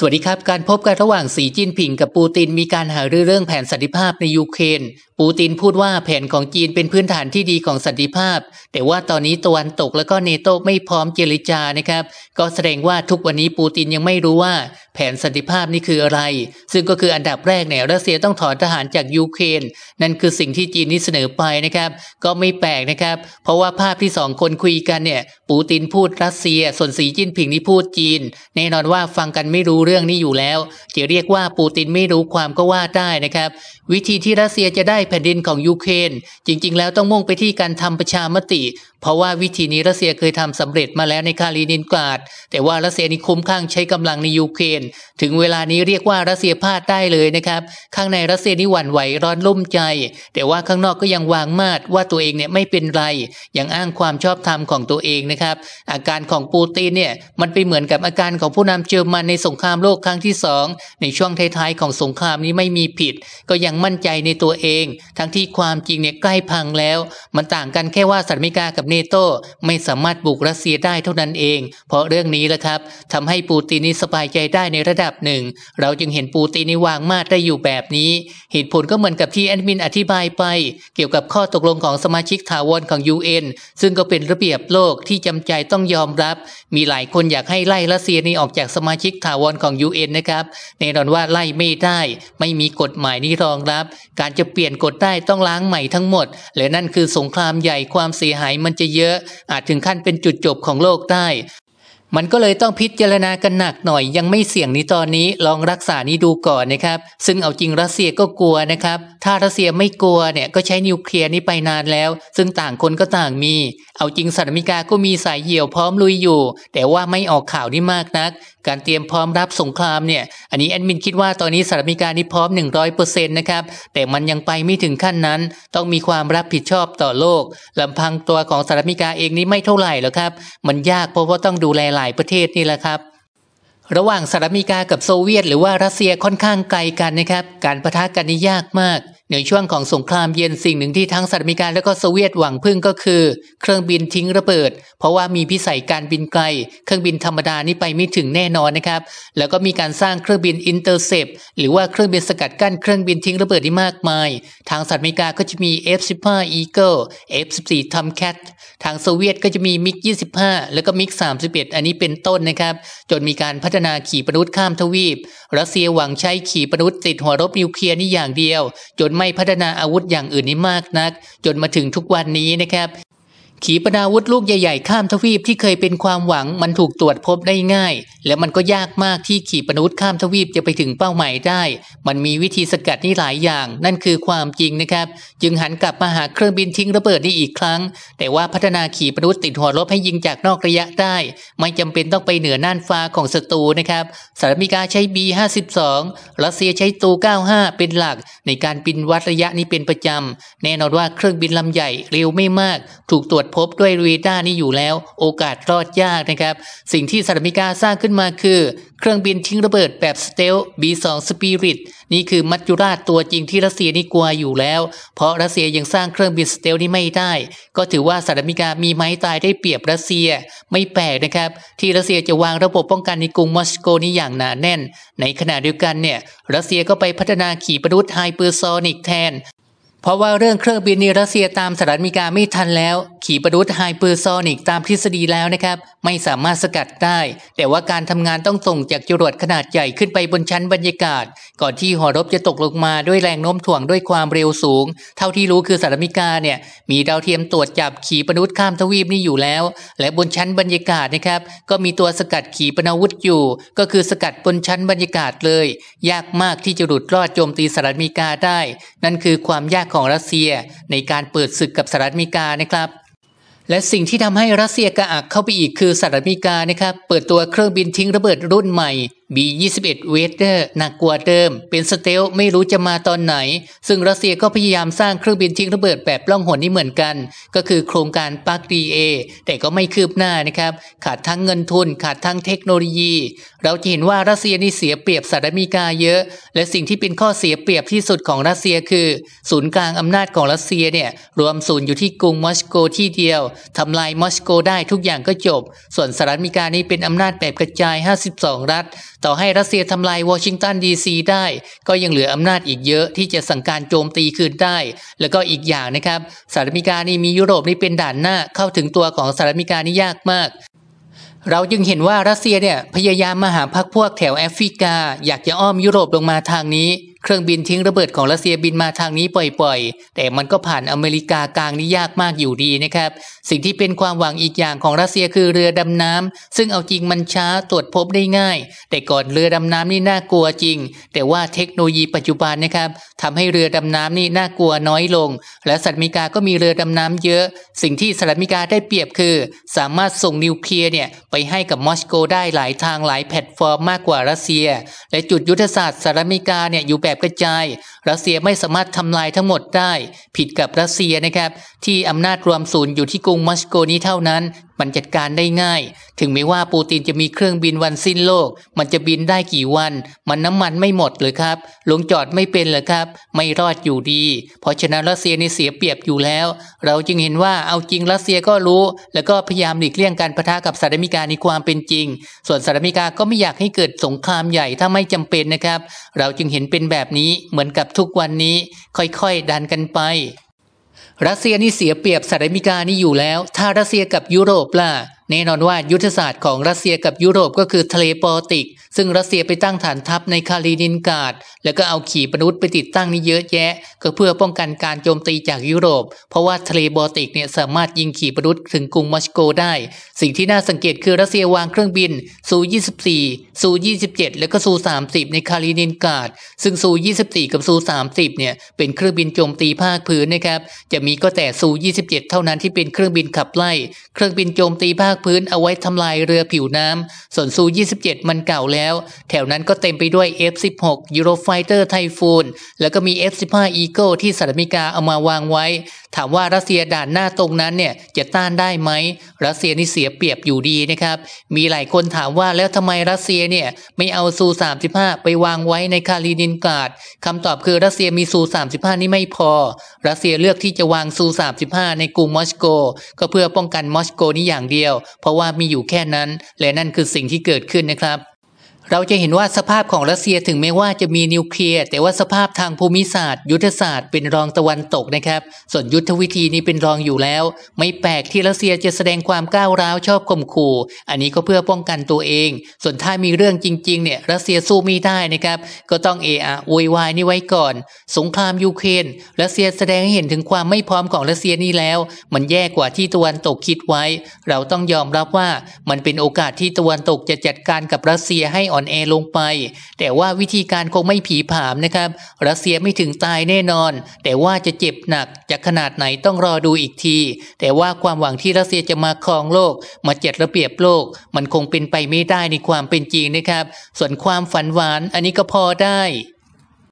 สวัสดีครับ การพบกันระหว่างสีจิ้นผิง กับปูติน มีการหารือเรื่องแผนสันติภาพในยูเครนปูตินพูดว่าแผนของจีนเป็นพื้นฐานที่ดีของสันติภาพ แต่ว่าตอนนี้ตะวันตกและก็เนโตไม่พร้อมเจรจานะครับ ก็แสดงว่าทุกวันนี้ปูตินยังไม่รู้ว่าแผนสันติภาพนี่คืออะไร ซึ่งก็คืออันดับแรกเนี่ยรัสเซียต้องถอนทหารจากยูเครนนั่นคือสิ่งที่จีนนี่เสนอไปนะครับ ก็ไม่แปลกนะครับ เพราะว่าภาพที่สองคนคุยกันเนี่ย ปูตินพูดรัสเซีย ส่วนสีจิ้นผิงนี่พูดจีน แน่นอนว่าฟังกันไม่รู้เรื่องนี้อยู่แล้วจะเรียกว่าปูตินไม่รู้ความก็ว่าได้นะครับ วิธีที่รัสเซียจะได้แผ่นดินของยูเครน จริง ๆ แล้วต้องมุ่งไปที่การทำประชามติเพราะว่าวิธีนี้รัสเซียเคยทำสำเร็จมาแล้วในคาลินินกราด แต่ว่ารัสเซียนี่คุ้มข้างใช้กำลังในยูเครนถึงเวลานี้เรียกว่ารัสเซียพลาดได้เลยนะครับข้างในรัสเซียนี่หวั่นไหวร้อนลุ่มใจ แต่ว่าข้างนอกก็ยังวางมาดว่าตัวเองเนี่ยไม่เป็นไรยังอ้างความชอบธรรมของตัวเองนะครับ อาการของปูตินเนี่ยมันไปเหมือนกับอาการของผู้นำเยอรมันในสงครามโลกครั้งที่ 2 ในช่วงท้ายๆของสงครามนี้ไม่มีผิด ก็ยังมั่นใจในตัวเอง ทั้งที่ความจริงเนี่ยใกล้พังแล้ว มันต่างกันแค่ว่าสหรัฐอเมริกากับเนโตไม่สามารถบุกรัสเซียได้เท่านั้นเอง เพราะเรื่องนี้แหละครับทำให้ปูตินนี้สบายใจได้ในระดับหนึ่ง เราจึงเห็นปูตินนี้วางมาดได้อยู่แบบนี้ เหตุผลก็เหมือนกับที่แอดมินอธิบายไป เกี่ยวกับข้อตกลงของสมาชิกถาวรของ UN ซึ่งก็เป็นระเบียบโลกที่จำใจต้องยอมรับ มีหลายคนอยากให้ไล่รัสเซียนี้ออกจากสมาชิกถาวรของ UN นะครับแน่นอนว่าไล่ไม่ได้ไม่มีกฎหมายนี้รองรับ การจะเปลี่ยนกฎได้ต้องล้างใหม่ทั้งหมด และนั่นคือสงครามใหญ่ความเสียหายมันจะเยอะ อาจถึงขั้นเป็นจุดจบของโลกได้ มันก็เลยต้องพิจารณากันหนักหน่อยยังไม่เสี่ยงนี้ตอนนี้ลองรักษานี้ดูก่อนนะครับ ซึ่งเอาจริงรัสเซียก็กลัวนะครับ ถ้ารัสเซียไม่กลัวเนี่ยก็ใช้นิวเคลียร์นี้ไปนานแล้ว ซึ่งต่างคนก็ต่างมีเอาจริงสารมิกาก็มีสายเหี่ยวพร้อมลุยอยู่ แต่ว่าไม่ออกข่าวนี่มากนัก การเตรียมพร้อมรับสงครามเนี่ย อันนี้แอดมิน คิดว่าตอนนี้สารมิกานี่พร้อม 100%นะครับ แต่มันยังไปไม่ถึงขั้นนั้น ต้องมีความรับผิดชอบต่อโลก ลำพังตัวของสารมิกาเองนี่ไม่เท่าไหร่หรอกครับ มันยากเพราะว่าต้องดูแลหลายประเทศนี่แหละครับ ระหว่างสหรัฐอเมริกากับโซเวียตหรือว่ารัสเซียค่อนข้างไกลกันนะครับ การประทะกันนี่ยากมากในช่วงของสงครามเย็นสิ่งหนึ่งที่ทั้งสหรัฐอเมริกาและก็โซเวียตหวังพึ่งก็คือ เครื่องบินทิ้งระเบิด เพราะว่ามีพิสัยการบินไกล เครื่องบินธรรมดานี้ไปไม่ถึงแน่นอนนะครับแล้วก็มีการสร้างเครื่องบินอินเตอร์เซปหรือว่าเครื่องบินสกัดกั้นเครื่องบินทิ้งระเบิดที่มากมาย ทางสหรัฐอเมริกาก็จะมี F-15 Eagle F-14 Tomcat ทางโซเวียตก็จะมีมิก25แล้วก็มิก31อันนี้เป็นต้นนะครับ จนมีการพัฒนาขีปนาวุธข้ามทวีปรัสเซียหวังใช้ขีปนาวุธติดหัวรบนิวเคลียร์นี่อย่างเดียวจนไม่พัฒนาอาวุธอย่างอื่นนี้มากนัก จนมาถึงทุกวันนี้นะครับขีปนาวุธลูกใหญ่ๆ ข้ามทวีปที่เคยเป็นความหวังมันถูกตรวจพบได้ง่าย และมันก็ยากมากที่ขีปนาวุธข้ามทวีปจะไปถึงเป้าหมายได้ มันมีวิธีสกัดนี่หลายอย่าง นั่นคือความจริงนะครับ จึงหันกลับมาหาเครื่องบินทิ้งระเบิดนี่อีกครั้ง แต่ว่าพัฒนาขีปนาวุธติดหัวรบให้ยิงจากนอกระยะได้ ไม่จำเป็นต้องไปเหนือน่านฟ้าของศัตรูนะครับสหรัฐอเมริกาใช้ B52 รัสเซียใช้ตู95เป็นหลักในการบินวัดระยะนี้เป็นประจำแน่นอนว่าเครื่องบินลำใหญ่เร็วไม่มากถูกตรวจพบด้วยรีด้านี้อยู่แล้ว โอกาสรอดยากนะครับสิ่งที่สหรัฐอเมริกาสร้างขึ้นมาคือ เครื่องบินทิ้งระเบิดแบบสเตล B2 Spirit นี่คือมัจจุราชตัวจริงที่รัสเซียนี่กลัวอยู่แล้ว เพราะรัสเซียยังสร้างเครื่องบินสเตลนี้ไม่ได้ ก็ถือว่าสหรัฐอเมริกามีไม้ตายได้เปรียบรัสเซียไม่แปลกนะครับที่รัสเซียจะวางระบบป้องกันในกรุงมอสโกนี้อย่างหนาแน่น ในขณะเดียวกันเนี่ยรัสเซียก็ไปพัฒนาขีปนาวุธไฮเปอร์โซนิกแทนเพราะว่าเรื่องเครื่องบินนิรัสเซียตามสหรัฐอเมริกาไม่ทันแล้ว ขี่ปราุษไฮเปอร์โซนิกตามทฤษฎีแล้วนะครับไม่สามารถสกัดได้ แต่ว่าการทำงานต้องส่งจากจรวดขนาดใหญ่ขึ้นไปบนชั้นบรรยากาศ ก่อนที่หอรบจะตกลงมาด้วยแรงโน้มถ่วงด้วยความเร็วสูง เท่าที่รู้คือสารมิกาเนี่ย มีดาวเทียมตรวจจับขีปนาวุธข้ามทวีปนี่อยู่แล้ว และบนชั้นบรรยากาศนะครับ ก็มีตัวสกัดขีปนาวุธอยู่ ก็คือสกัดบนชั้นบรรยากาศเลย ยากมากที่จะหลุดรอดโจมตีสารมิกาได้ นั่นคือความยากของรัสเซียในการเปิดศึกกับสารมิกานะครับและสิ่งที่ทำให้รัสเซียกระอักเข้าไปอีกคือสหรัฐอเมริกานะครับเปิดตัวเครื่องบินทิ้งระเบิดรุ่นใหม่ b ี21เวสเตอร์หนักกว่าเดิม เป็นสเตลไม่รู้จะมาตอนไหน ซึ่งรัสเซียก็พยายามสร้างเครื่องบินทิ้งระเบิดแบบล่องหนนี้เหมือนกัน ก็คือโครงการปักดีเอแต่ก็ไม่คืบหน้านะครับ ขาดทั้งเงินทุนขาดทั้งเทคโนโลยี เราจะเห็นว่ารัสเซียนี่เสียเปรียบสหรัฐอเมริกาเยอะ และสิ่งที่เป็นข้อเสียเปรียบที่สุดของรัสเซียคือ ศูนย์กลางอำนาจของรัสเซียเนี่ยรวมศูนย์อยู่ที่กรุงมอสโกที่เดียว ทำลายมอสโกได้ทุกอย่างก็จบ ส่วนสหรัฐอเมริกานี่เป็นอำนาจแบบกระจาย 52 รัฐต่อให้รัสเซียทำลายวอชิงตันดีซีได้ ก็ยังเหลืออำนาจอีกเยอะที่จะสั่งการโจมตีคืนได้ แล้วก็อีกอย่างนะครับสหรัฐอเมริกานี่มียุโรปนี่เป็นด่านหน้าเข้าถึงตัวของสหรัฐอเมริกานี่ยากมาก เราจึงเห็นว่ารัสเซียเนี่ยพยายามมาหาพักพวกแถวแอฟริกา อยากจะอ้อมยุโรปลงมาทางนี้เครื่องบินทิ้งระเบิดของรัสเซียบินมาทางนี้ปล่อย ๆ แต่มันก็ผ่านอเมริกากลางนี่ยากมากอยู่ดีนะครับ สิ่งที่เป็นความหวังอีกอย่างของรัสเซียคือเรือดำน้ำซึ่งเอาจริงมันช้าตรวจพบได้ง่าย แต่ก่อนเรือดำน้ำนี่น่ากลัวจริง แต่ว่าเทคโนโลยีปัจจุบันนะครับทำให้เรือดำน้ำนี่น่ากลัวน้อยลง และสหรัฐอเมริกาก็มีเรือดำน้ำเยอะ สิ่งที่สหรัฐอเมริกาได้เปรียบคือ สามารถส่งนิวเคลียร์เนี่ยไปให้กับมอสโกได้หลายทางหลายแพลตฟอร์มมากกว่ารัสเซีย และจุดยุทธศาสตร์สหรัฐอเมริกาเนี่ยอยู่แบบกระจายรัสเซียไม่สามารถทำลายทั้งหมดได้ ผิดกับรัสเซียนะครับ ที่อำนาจรวมศูนย์อยู่ที่กรุงมอสโกนี้เท่านั้นมันจัดการได้ง่ายถึงแม้ว่าปูตินจะมีเครื่องบินวันสิ้นโลก มันจะบินได้กี่วัน มันน้ำมันไม่หมดเลยครับลงจอดไม่เป็นเลยครับ ไม่รอดอยู่ดี เพราะฉะนั้นรัสเซียนี่เสียเปรียบอยู่แล้ว เราจึงเห็นว่าเอาจริงรัสเซียก็รู้ แล้วก็พยายามหลีกเลี่ยงการประทะกับสหรัฐอเมริกาในความเป็นจริง ส่วนสหรัฐอเมริกาก็ไม่อยากให้เกิดสงครามใหญ่ถ้าไม่จำเป็นนะครับ เราจึงเห็นเป็นแบบนี้เหมือนกับทุกวันนี้ค่อยๆดันกันไปรัสเซียนี่เสียเปรียบสหรัฐอเมริกานี่อยู่แล้ว ถ้ารัสเซียกับยุโรปล่ะ แน่นอนว่ายุทธศาสตร์ของรัสเซียกับยุโรปก็คือทะเลปอติกซึ่งรัสเซียไปตั้งฐานทัพในคาลีนินกาด แล้วก็เอาขีปนาวุธไปติดตั้งนี่เยอะแยะ ก็เพื่อป้องกันการโจมตีจากยุโรป เพราะว่าทะเลบอลติกเนี่ยสามารถยิงขีปนาวุธถึงกรุงมอสโกได้ สิ่งที่น่าสังเกตคือรัสเซียวางเครื่องบินซู24ซู27 แล้วก็ซู30 ในคาลีนินกาด ซึ่งซู24 กับซู30เนี่ย เป็นเครื่องบินโจมตีภาคพื้นนะครับ จะมีก็แต่ซู27 เท่านั้นที่เป็นเครื่องบินขับไล่ เครื่องบินโจมตีภาคพื้นเอาไว้ทาลายเรือผิวน้าส่วนซู27 มันเก่าแล้วแล้วแถวนั้นก็เต็มไปด้วย F16 Eurofighter Typhoon แล้วก็มี F15 Eagle ที่สหรัฐอเมริกาเอามาวางไว้ ถามว่ารัสเซียด่านหน้าตรงนั้นเนี่ยจะต้านได้ไหม รัสเซียนี่เสียเปรียบอยู่ดีนะครับ มีหลายคนถามว่าแล้วทำไมรัสเซียเนี่ยไม่เอาซู35ไปวางไว้ในคาลินินกาดคำตอบคือรัสเซียมีซู35นี่ไม่พอ รัสเซียเลือกที่จะวางซู35ในกรุงมอสโก ก็เพื่อป้องกันมอสโกนี่อย่างเดียว เพราะว่ามีอยู่แค่นั้น และนั่นคือสิ่งที่เกิดขึ้นนะครับเราจะเห็นว่าสภาพของรัสเซียถึงแม้ว่าจะมีนิวเคลียร์แต่ว่าสภาพทางภูมิศาสตร์ ยุทธศาสตร์เป็นรองตะวันตกนะครับ ส่วนยุทธวิธีนี้เป็นรองอยู่แล้ว ไม่แปลกที่รัสเซียจะแสดงความก้าวร้าวชอบข่มขู่ อันนี้ก็เพื่อป้องกันตัวเอง ส่วนถ้ามีเรื่องจริงๆเนี่ยรัสเซียสู้ไม่ได้นะครับ ก็ต้องเออะโวยวายนี่ไว้ก่อน สงครามยูเครนรัสเซียแสดงให้เห็นถึงความไม่พร้อมของรัสเซียนี่แล้ว มันแย่กว่าที่ตะวันตกคิดไว้ เราต้องยอมรับว่ามันเป็นโอกาสที่ตะวันตกจะจัดการกับรัสเซียให้ออ่อนแอลงไป แต่ว่าวิธีการคงไม่ผีผามนะครับรัสเซียไม่ถึงตายแน่นอน แต่ว่าจะเจ็บหนักจะขนาดไหนต้องรอดูอีกที แต่ว่าความหวังที่รัสเซียจะมาครองโลก มาจัดระเบียบโลก มันคงเป็นไปไม่ได้ในความเป็นจริงนะครับ ส่วนความฝันหวานอันนี้ก็พอได้